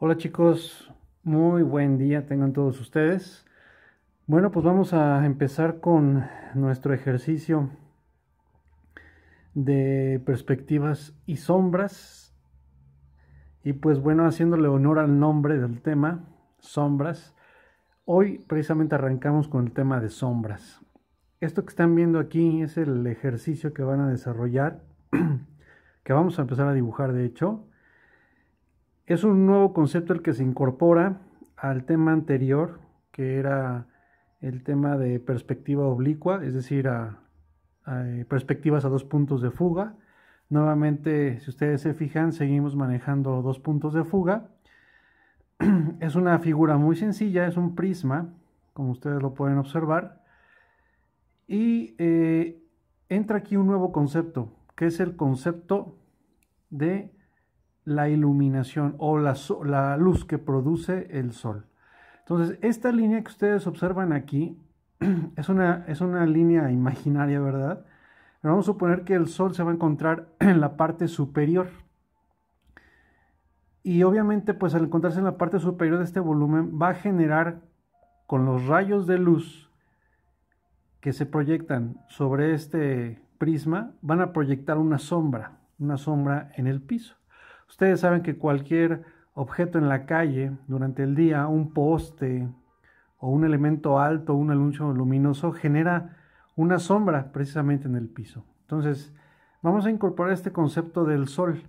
Hola chicos, muy buen día tengan todos ustedes. Bueno, pues vamos a empezar con nuestro ejercicio de perspectivas y sombras. Y pues bueno, haciéndole honor al nombre del tema, sombras, hoy precisamente arrancamos con el tema de sombras. Esto que están viendo aquí es el ejercicio que van a desarrollar, que vamos a empezar a dibujar de hecho. Es un nuevo concepto el que se incorpora al tema anterior, que era el tema de perspectiva oblicua, es decir, eh, perspectivas a dos puntos de fuga. Nuevamente, si ustedes se fijan, seguimos manejando dos puntos de fuga. Es una figura muy sencilla, es un prisma, como ustedes lo pueden observar. Y eh, entra aquí un nuevo concepto, que es el concepto de la iluminación o la, luz que produce el sol. Entonces, esta línea que ustedes observan aquí es una, es una línea imaginaria, ¿verdad? Pero vamos a suponer que el Sol se va a encontrar en la parte superior. Y obviamente, pues al encontrarse en la parte superior de este volumen, va a generar con los rayos de luz que se proyectan sobre este prisma, van a proyectar una sombra, una sombra en el piso. Ustedes saben que cualquier objeto en la calle durante el día, un poste o un elemento alto, un anuncio luminoso, genera una sombra precisamente en el piso. Entonces, vamos a incorporar este concepto del sol.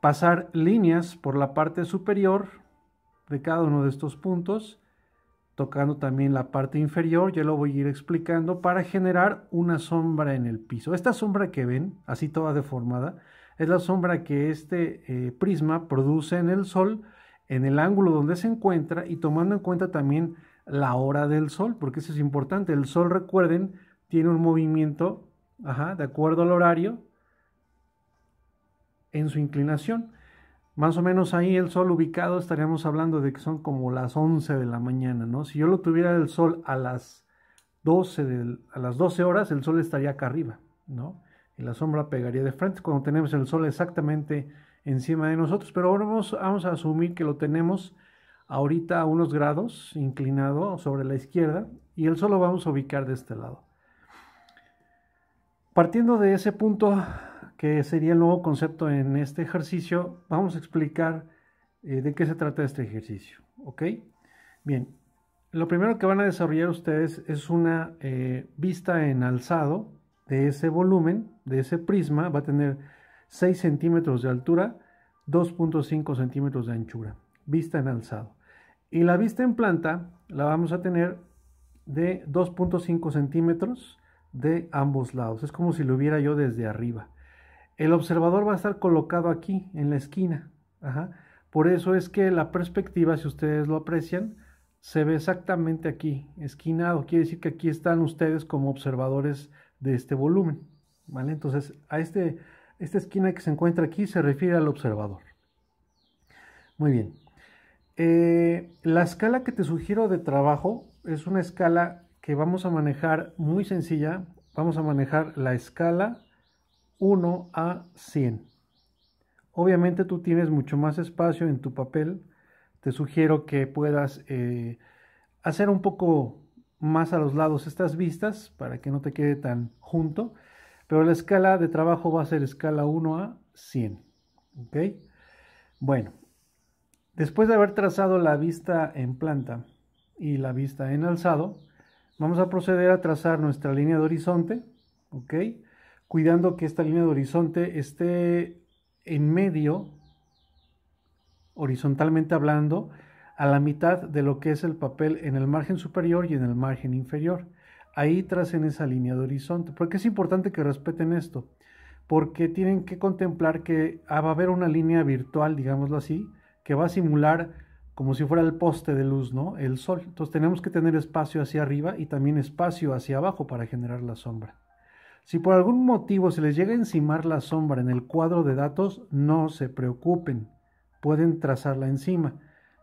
Pasar líneas por la parte superior de cada uno de estos puntos, tocando también la parte inferior, ya lo voy a ir explicando, para generar una sombra en el piso. Esta sombra que ven, así toda deformada, es la sombra que este eh, prisma produce en el Sol, en el ángulo donde se encuentra y tomando en cuenta también la hora del Sol, porque eso es importante. El Sol, recuerden, tiene un movimiento ajá, de acuerdo al horario en su inclinación. Más o menos ahí el sol ubicado estaríamos hablando de que son como las 11 de la mañana, ¿no? Si yo lo tuviera el sol a las 12, a las 12 horas, el sol estaría acá arriba, ¿no? la sombra pegaría de frente cuando tenemos el sol exactamente encima de nosotros. Pero ahora vamos, a asumir que lo tenemos ahorita a unos grados inclinado sobre la izquierda y el sol lo vamos a ubicar de este lado. Partiendo de ese punto que sería el nuevo concepto en este ejercicio, vamos a explicar eh, de qué se trata este ejercicio. ¿Ok? Bien, lo primero que van a desarrollar ustedes es una eh, vista en alzado de ese volumen, de ese prisma, va a tener 6 centímetros de altura, 2.5 centímetros de anchura, vista en alzado. Y la vista en planta la vamos a tener de 2.5 centímetros de ambos lados. Es como si lo hubiera yo desde arriba. El observador va a estar colocado aquí, en la esquina. Por eso es que la perspectiva, si ustedes lo aprecian, se ve exactamente aquí, esquinado. Quiere decir que aquí están ustedes como observadores de este volumen. ¿vale? Entonces, a este, esta esquina que se encuentra aquí se refiere al observador. Muy bien. Eh, la escala que te sugiero de trabajo es una escala que vamos a manejar muy sencilla. Vamos a manejar la escala 1 a 100. Obviamente tú tienes mucho más espacio en tu papel. Te sugiero que puedas eh, hacer un poco más a los lados estas vistas para que no te quede tan junto, pero la escala de trabajo va a ser escala 1 a 100. ¿Ok? Bueno, después de haber trazado la vista en planta y la vista en alzado, vamos a proceder a trazar nuestra línea de horizonte, ¿ok? Cuidando que esta línea de horizonte esté en medio, horizontalmente hablando, a la mitad de lo que es el papel en el margen superior y en el margen inferior. Ahí tracen esa línea de horizonte. ¿Por qué es importante que respeten esto? Porque tienen que contemplar que ah, va a haber una línea virtual, digámoslo así, que va a simular como si fuera el poste de luz, ¿no? El sol. Entonces tenemos que tener espacio hacia arriba y también espacio hacia abajo para generar la sombra. Si por algún motivo se les llega a encimar la sombra en el cuadro de datos, no se preocupen, pueden trazarla encima.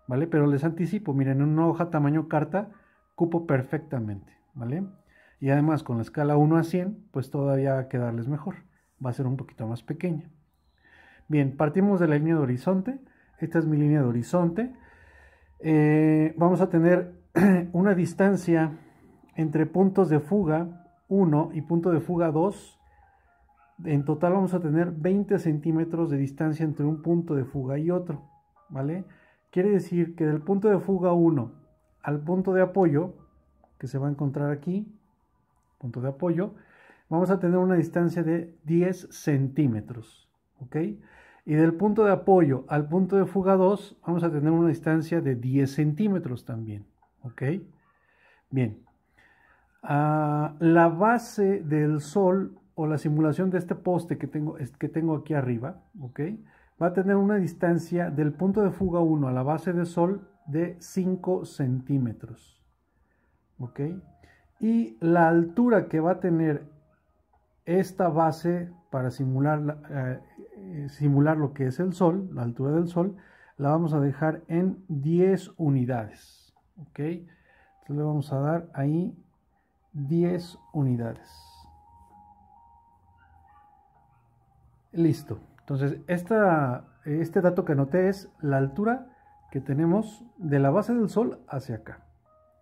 ¿vale? Pero les anticipo, miren, en una hoja tamaño carta cupo perfectamente, ¿vale? Y además con la escala 1 a 100, pues todavía va a quedarles mejor, va a ser un poquito más pequeña. Bien, partimos de la línea de horizonte, esta es mi línea de horizonte, eh, vamos a tener una distancia entre puntos de fuga 1 y punto de fuga 2, en total vamos a tener 20 centímetros de distancia entre un punto de fuga y otro, ¿vale? Quiere decir que del punto de fuga 1 al punto de apoyo, que se va a encontrar aquí, punto de apoyo, vamos a tener una distancia de 10 centímetros. ¿Ok? Y del punto de apoyo al punto de fuga 2 vamos a tener una distancia de 10 centímetros también. ¿Ok? Bien. Ah, la base del sol o la simulación de este poste que tengo, que tengo aquí arriba, ¿ok? va a tener una distancia del punto de fuga 1 a la base de Sol de 5 centímetros. ¿Ok? Y la altura que va a tener esta base para simular, eh, simular lo que es el Sol, la altura del Sol, la vamos a dejar en 10 unidades. ¿Ok? Entonces le vamos a dar ahí 10 unidades. Listo. Entonces, este dato que anoté es la altura que tenemos de la base del Sol hacia acá.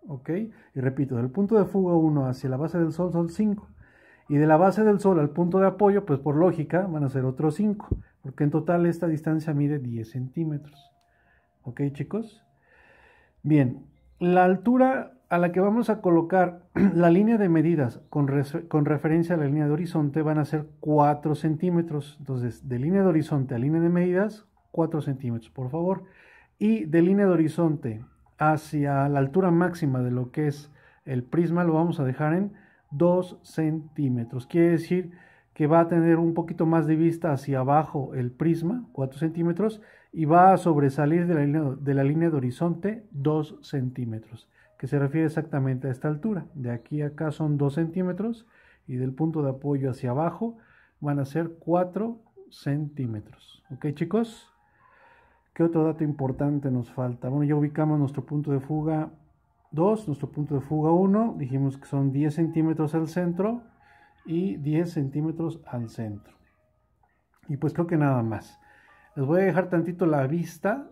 ¿Ok? Y repito, del punto de fuga 1 hacia la base del Sol son 5. Y de la base del Sol al punto de apoyo, pues por lógica van a ser otros 5. Porque en total esta distancia mide 10 centímetros. ¿Ok, chicos? Bien, la altura a la que vamos a colocar la línea de medidas con, referencia a la línea de horizonte van a ser 4 centímetros. Entonces, de línea de horizonte a línea de medidas, 4 centímetros, por favor. Y de línea de horizonte hacia la altura máxima de lo que es el prisma lo vamos a dejar en 2 centímetros. Quiere decir que va a tener un poquito más de vista hacia abajo el prisma, 4 centímetros, y va a sobresalir de la línea de, la línea de horizonte 2 centímetros que se refiere exactamente a esta altura. De aquí a acá son 2 centímetros y del punto de apoyo hacia abajo van a ser 4 centímetros. ¿Ok chicos? ¿Qué otro dato importante nos falta? Bueno, ya ubicamos nuestro punto de fuga 2, nuestro punto de fuga 1. Dijimos que son 10 centímetros al centro y 10 centímetros al centro. Y pues creo que nada más. Les voy a dejar tantito la vista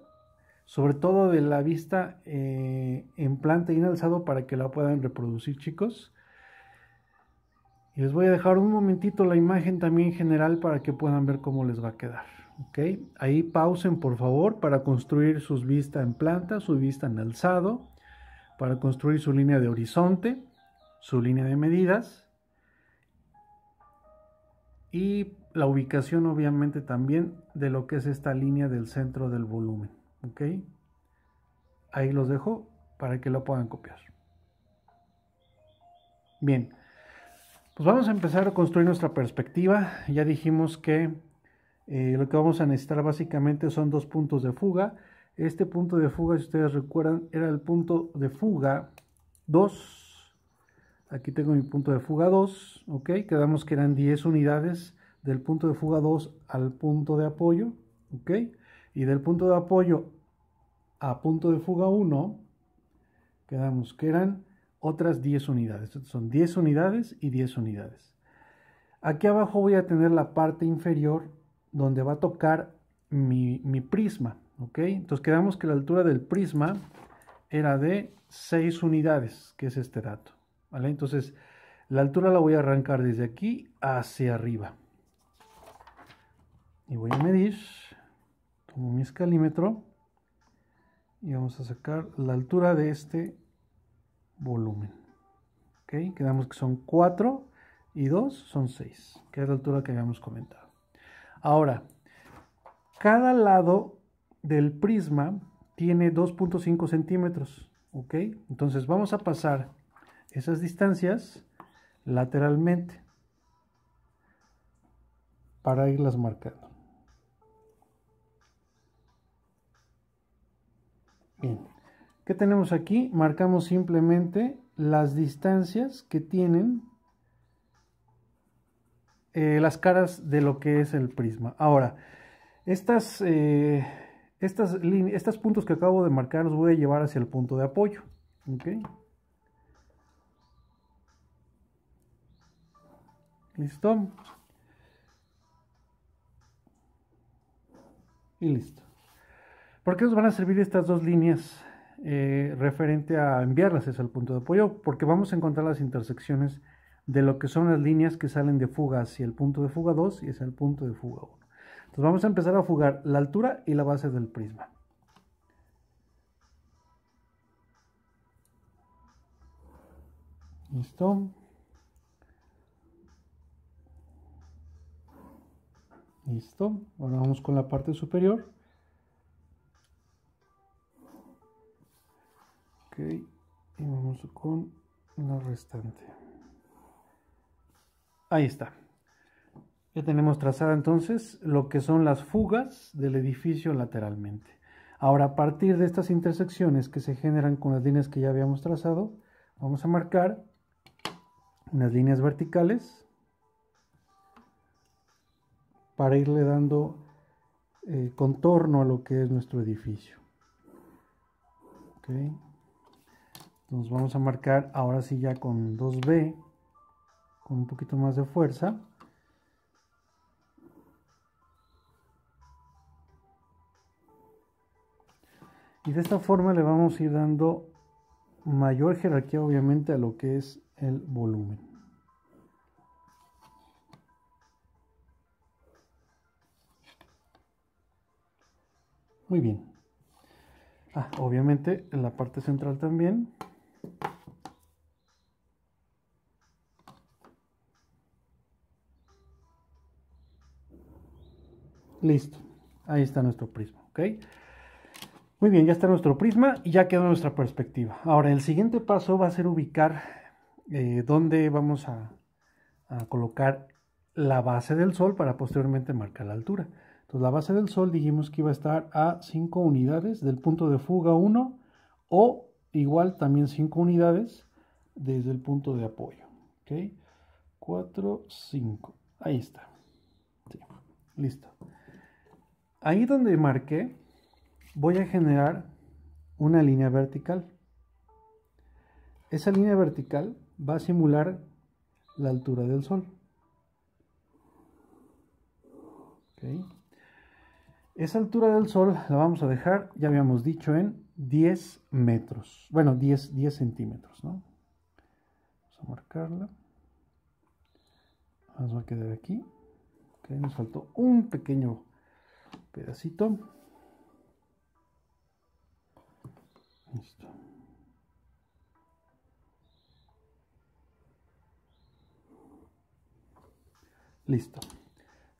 sobre todo de la vista eh, en planta y en alzado para que la puedan reproducir chicos. Y les voy a dejar un momentito la imagen también general para que puedan ver cómo les va a quedar. ¿ok? Ahí pausen por favor para construir sus vistas en planta, su vista en alzado, para construir su línea de horizonte, su línea de medidas y la ubicación obviamente también de lo que es esta línea del centro del volumen. ¿Ok? Ahí los dejo para que lo puedan copiar. Bien, pues vamos a empezar a construir nuestra perspectiva. Ya dijimos que eh, lo que vamos a necesitar básicamente son dos puntos de fuga. Este punto de fuga, si ustedes recuerdan, era el punto de fuga 2. Aquí tengo mi punto de fuga 2, ¿ok? Quedamos que eran 10 unidades del punto de fuga 2 al punto de apoyo, ¿ok? Y del punto de apoyo a punto de fuga 1, quedamos que eran otras 10 unidades. Son 10 unidades y 10 unidades. Aquí abajo voy a tener la parte inferior donde va a tocar mi, prisma. ¿ok? Entonces quedamos que la altura del prisma era de 6 unidades, que es este dato. ¿vale? Entonces la altura la voy a arrancar desde aquí hacia arriba. Y voy a medir, tomo mi escalímetro y vamos a sacar la altura de este volumen. ¿Ok? Quedamos que son 4 y 2 son 6, que es la altura que habíamos comentado. Ahora, cada lado del prisma tiene 2.5 centímetros. ¿Ok? Entonces vamos a pasar esas distancias lateralmente para irlas marcando. Bien, ¿qué tenemos aquí? Marcamos simplemente las distancias que tienen eh, las caras de lo que es el prisma. Ahora, estas, eh, estas estos puntos que acabo de marcar los voy a llevar hacia el punto de apoyo. ¿okay? Listo. Y listo. ¿Por qué nos van a servir estas dos líneas eh, referente a enviarlas es al punto de apoyo? Porque vamos a encontrar las intersecciones de lo que son las líneas que salen de fuga hacia el punto de fuga 2 y hacia el punto de fuga 1. Entonces vamos a empezar a fugar la altura y la base del prisma. Listo. Listo. Ahora vamos con la parte superior. y vamos con la restante ahí está ya tenemos trazada entonces lo que son las fugas del edificio lateralmente ahora a partir de estas intersecciones que se generan con las líneas que ya habíamos trazado vamos a marcar unas líneas verticales para irle dando eh, contorno a lo que es nuestro edificio. Okay. Entonces vamos a marcar ahora sí ya con 2B, con un poquito más de fuerza. Y de esta forma le vamos a ir dando mayor jerarquía obviamente a lo que es el volumen. Muy bien. Ah, obviamente en la parte central también. Listo. Ahí está nuestro prisma, ¿ok? Muy bien, ya está nuestro prisma y ya quedó nuestra perspectiva. Ahora, el siguiente paso va a ser ubicar eh, dónde vamos a, a, colocar la base del sol para posteriormente marcar la altura. Entonces, la base del sol dijimos que iba a estar a 5 unidades del punto de fuga 1 o igual también 5 unidades desde el punto de apoyo. 4, 5. Ahí está. listo. Ahí donde marqué, voy a generar una línea vertical. Esa línea vertical va a simular la altura del sol. Esa altura del sol la vamos a dejar, ya habíamos dicho, en 10 metros, bueno, 10, centímetros, ¿no? Vamos a marcarla. va a quedar aquí. nos faltó un pequeño pedacito. Listo. Listo.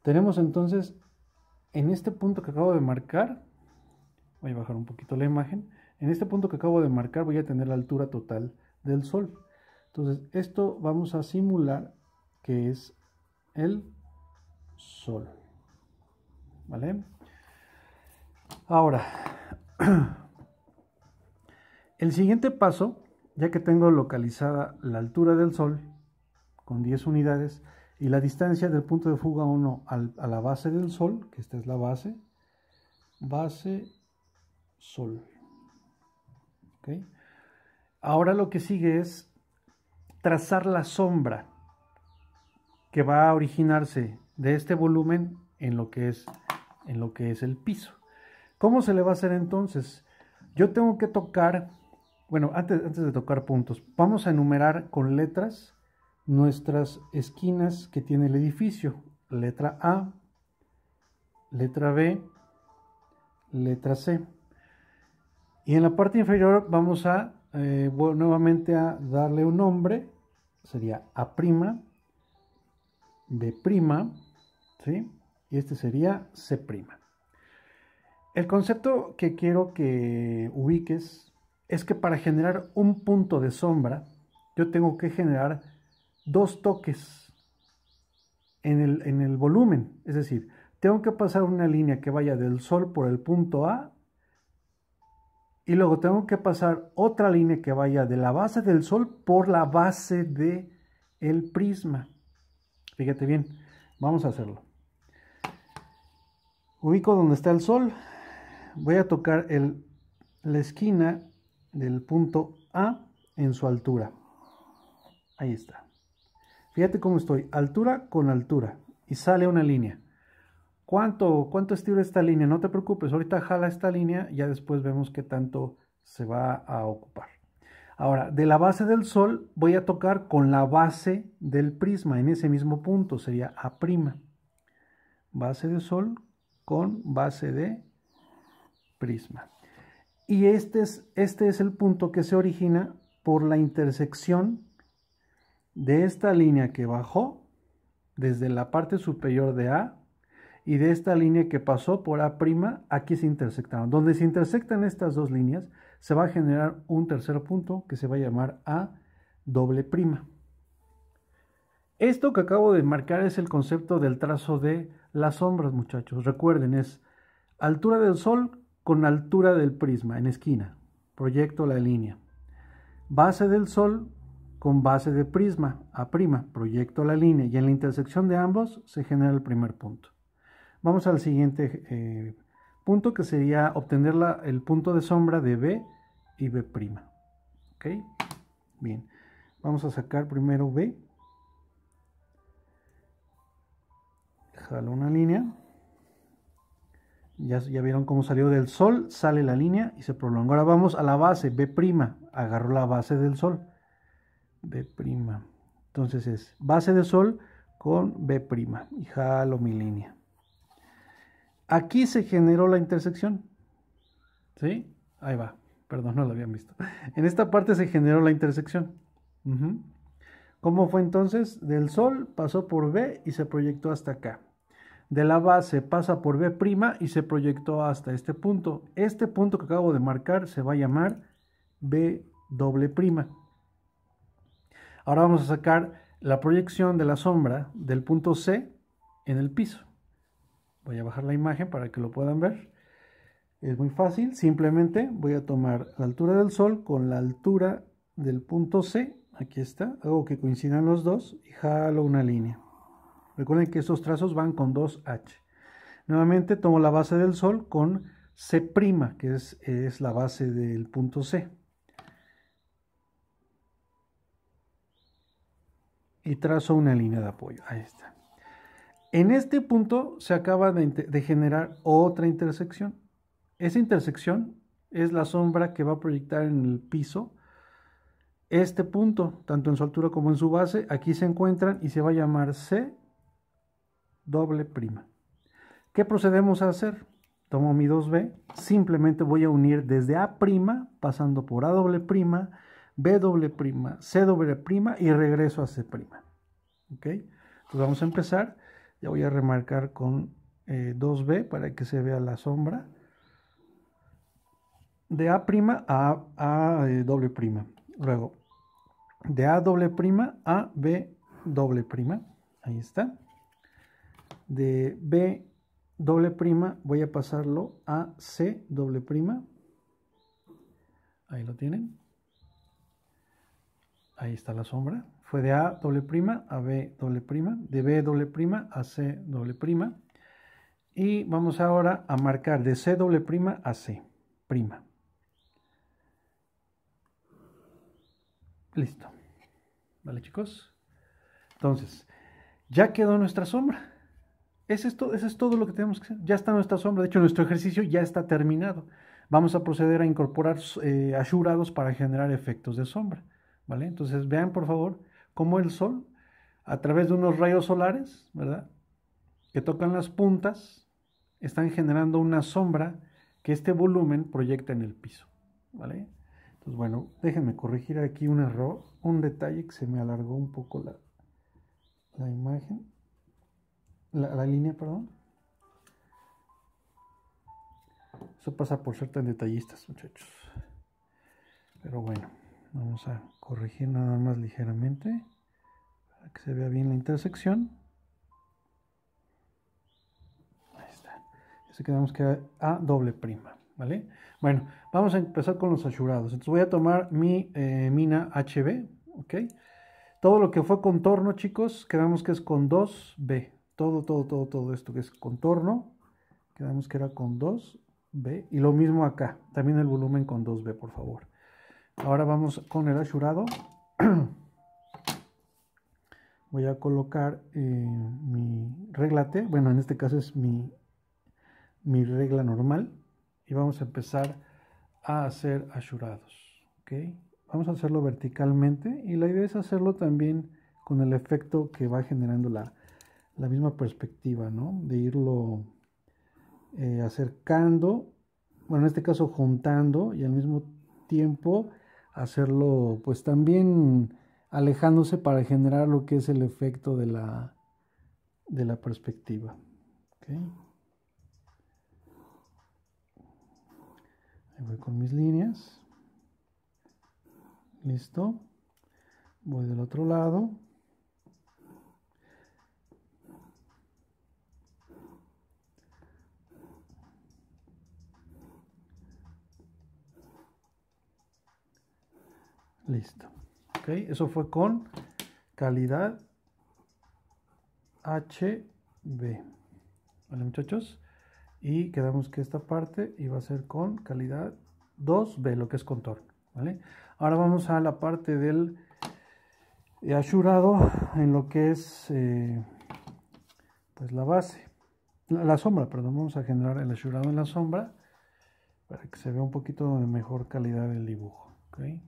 Tenemos entonces en este punto que acabo de marcar Voy a bajar un poquito la imagen. En este punto que acabo de marcar voy a tener la altura total del Sol. Entonces esto vamos a simular que es el Sol. ¿Vale? Ahora, el siguiente paso, ya que tengo localizada la altura del Sol con 10 unidades y la distancia del punto de fuga 1 a la base del Sol, que esta es la base, base Sol. Ahora lo que sigue es trazar la sombra que va a originarse de este volumen en lo que es, en lo que es el piso. ¿Cómo se le va a hacer entonces? Yo tengo que tocar, bueno, antes, antes de tocar puntos, vamos a enumerar con letras nuestras esquinas que tiene el edificio. Letra A, letra B, letra C. Y en la parte inferior vamos a eh, nuevamente a darle un nombre, sería A', B', ¿sí? y este sería C'. El concepto que quiero que ubiques es que para generar un punto de sombra, yo tengo que generar dos toques en el, en el volumen, es decir, tengo que pasar una línea que vaya del sol por el punto A y luego tengo que pasar otra línea que vaya de la base del sol por la base de el prisma. Fíjate bien, vamos a hacerlo. Ubico donde está el sol, voy a tocar la esquina del punto A en su altura. Ahí está. Fíjate cómo estoy, altura con altura, y sale una línea. ¿Cuánto, cuánto estira esta línea? No te preocupes, ahorita jala esta línea, ya después vemos qué tanto se va a ocupar. Ahora, de la base del sol voy a tocar con la base del prisma, en ese mismo punto, sería A'. Base de sol con base de prisma. Y este es, este es el punto que se origina por la intersección de esta línea que bajó desde la parte superior de A y de esta línea que pasó por A' aquí se intersectaron. Donde se intersectan estas dos líneas, se va a generar un tercer punto que se va a llamar A doble Esto que acabo de marcar es el concepto del trazo de las sombras, muchachos. Recuerden, es altura del sol con altura del prisma en esquina. Proyecto la línea. Base del sol con base de prisma, A', proyecto la línea y en la intersección de ambos se genera el primer punto. Vamos al siguiente eh, punto que sería obtener el punto de sombra de B y B'. ¿Ok? Bien. Vamos a sacar primero B. Jalo una línea. Ya, ya, vieron cómo salió del sol, sale la línea y se prolonga. Ahora vamos a la base, B'. Agarro la base del sol. B'. Entonces es base de sol con B'. Y jalo mi línea. Aquí se generó la intersección. ¿Sí? Ahí va. Perdón, no lo habían visto. En esta parte se generó la intersección. ¿Cómo fue entonces? Del Sol pasó por B y se proyectó hasta acá. De la base pasa por B' y se proyectó hasta este punto. Este punto que acabo de marcar se va a llamar B Ahora vamos a sacar la proyección de la sombra del punto C en el piso. Voy a bajar la imagen para que lo puedan ver. Es muy fácil, simplemente voy a tomar la altura del Sol con la altura del punto C, aquí está, hago que coincidan los dos y jalo una línea. Recuerden que estos trazos van con 2H. Nuevamente tomo la base del Sol con C', que es, es la base del punto C. Y trazo una línea de apoyo, ahí está. En este punto se acaba de, generar otra intersección. Esa intersección es la sombra que va a proyectar en el piso este punto, tanto en su altura como en su base. Aquí se encuentran y se va a llamar C doble prima. ¿Qué procedemos a hacer? Tomo mi 2B, simplemente voy a unir desde A' prima, pasando por A doble prima, B doble prima, C doble prima y regreso a C'. ¿Ok? Entonces vamos a empezar ya voy a remarcar con 2B eh, para que se vea la sombra de A' a A eh, doble prima. Luego, de A doble prima a B doble prima. Ahí está. De B doble prima voy a pasarlo a C doble prima. Ahí lo tienen ahí está la sombra, fue de A doble prima a B doble prima, de B doble prima a C doble prima, y vamos ahora a marcar de C doble prima a C prima. Listo. ¿Vale, chicos? Entonces, ya quedó nuestra sombra. Eso es, todo, es todo lo que tenemos que hacer. Ya está nuestra sombra. De hecho, nuestro ejercicio ya está terminado. Vamos a proceder a incorporar eh, para generar efectos de sombra. Entonces vean por favor cómo el sol, a través de unos rayos solares, ¿verdad? Que tocan las puntas, están generando una sombra que este volumen proyecta en el piso, ¿vale? Entonces, bueno, déjenme corregir aquí un error, un detalle que se me alargó un poco la, imagen, la línea, perdón. Eso pasa por ser tan detallistas, muchachos. Pero bueno. Vamos a corregir nada más ligeramente para que se vea bien la intersección. Ahí está. Eso quedamos que A doble prima. ¿Vale? Bueno, vamos a empezar con los asurados. Entonces voy a tomar mi eh, mina HB, ¿ok? Todo lo que fue contorno, chicos, quedamos que es con 2B. Todo, todo, todo, todo esto que es contorno, quedamos que era con 2B. Y lo mismo acá, también el volumen con 2B, por favor. Ahora vamos con el asurado. Voy a colocar eh, mi regla T, bueno en este caso es mi, mi regla normal y vamos a empezar a hacer asurados. Vamos a hacerlo verticalmente y la idea es hacerlo también con el efecto que va generando la, misma perspectiva, ¿no? de irlo eh, acercando, bueno en este caso juntando y al mismo tiempo hacerlo pues también alejándose para generar lo que es el efecto de la, de la perspectiva. Ahí voy con mis líneas. Listo. Voy del otro lado. Listo. Ok, eso fue con calidad HB. Vale, muchachos. Y quedamos que esta parte iba a ser con calidad 2B, lo que es contorno. ¿vale? Ahora vamos a la parte del asurado en lo que es eh, pues la base. La, sombra, perdón. Vamos a generar el asurado en la sombra para que se vea un poquito de mejor calidad el dibujo. ¿okay?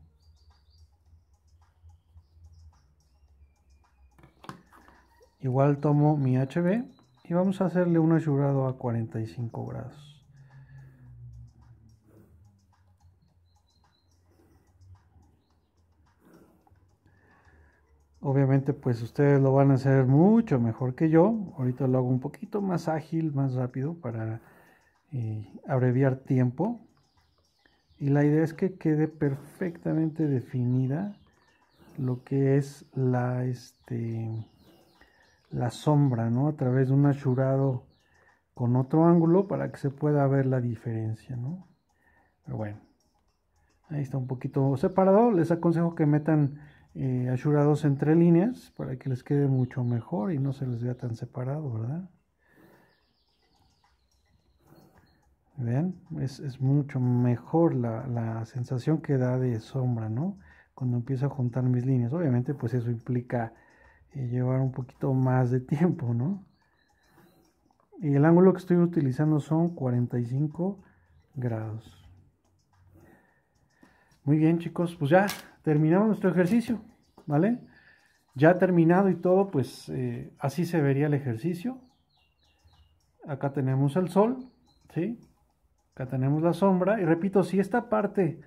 Igual tomo mi HB y vamos a hacerle un asurado a 45 grados. Obviamente pues ustedes lo van a hacer mucho mejor que yo. Ahorita lo hago un poquito más ágil, más rápido para eh, abreviar tiempo. Y la idea es que quede perfectamente definida lo que es la... Este, la sombra, ¿no? A través de un achurado con otro ángulo para que se pueda ver la diferencia, Pero bueno, ahí está un poquito separado. Les aconsejo que metan eh, entre líneas para que les quede mucho mejor y no se les vea tan separado, ¿verdad? es, es mucho mejor la, la, sensación que da de sombra, ¿no? Cuando empiezo a juntar mis líneas. Obviamente, pues eso implica llevar un poquito más de tiempo, ¿no? Y el ángulo que estoy utilizando son 45 grados. Muy bien, chicos, pues ya terminamos nuestro ejercicio, ¿vale? Ya terminado y todo, pues eh, así se vería el ejercicio. Acá tenemos el sol, ¿sí? Acá tenemos la sombra. Y repito, si esta parte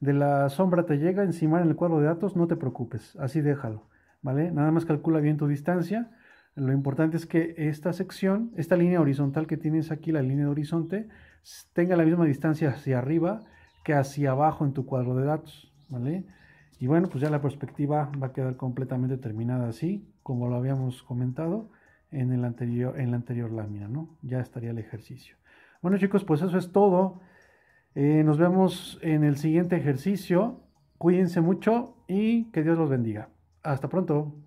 de la sombra te llega encima en el cuadro de datos, no te preocupes, así déjalo. ¿vale? Nada más calcula bien tu distancia. Lo importante es que esta sección, esta línea horizontal que tienes aquí, la línea de horizonte, tenga la misma distancia hacia arriba que hacia abajo en tu cuadro de datos, ¿vale? Y bueno, pues ya la perspectiva va a quedar completamente terminada así, como lo habíamos comentado en, el anterior, en la anterior lámina, ¿no? Ya estaría el ejercicio. Bueno chicos, pues eso es todo. Eh, nos vemos en el siguiente ejercicio. Cuídense mucho y que Dios los bendiga. Hasta pronto.